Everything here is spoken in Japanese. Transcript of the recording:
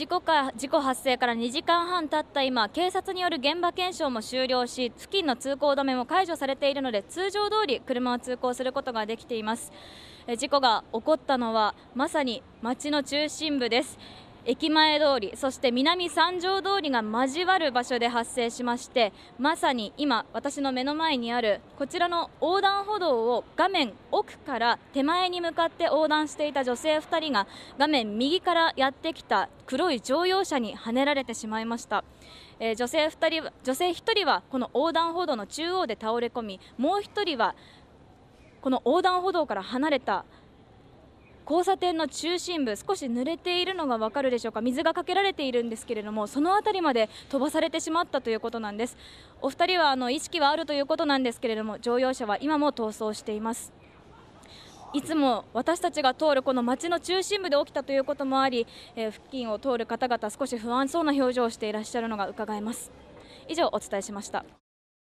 事故か事故発生から2時間半経った今警察による現場検証も終了し付近の通行止めも解除されているので通常通り車を通行することができています事故が起こったのはまさに町の中心部です駅前通りそして南三条通りが交わる場所で発生しましてまさに今私の目の前にあるこちらの横断歩道を画面奥から手前に向かって横断していた女性2人が画面右からやってきた黒い乗用車にはねられてしまいました、えー、女性2人女性1人はこの横断歩道の中央で倒れ込みもう1人はこの横断歩道から離れた交差点の中心部、少し濡れているのが分かるでしょうか、水がかけられているんですけれども、その辺りまで飛ばされてしまったということなんです。お二人はあの意識はあるということなんですけれども、乗用車は今も逃走しています。いつも私たちが通るこの街の中心部で起きたということもあり、えー、付近を通る方々、少し不安そうな表情をしていらっしゃるのが伺えます。以上、お伝えしました。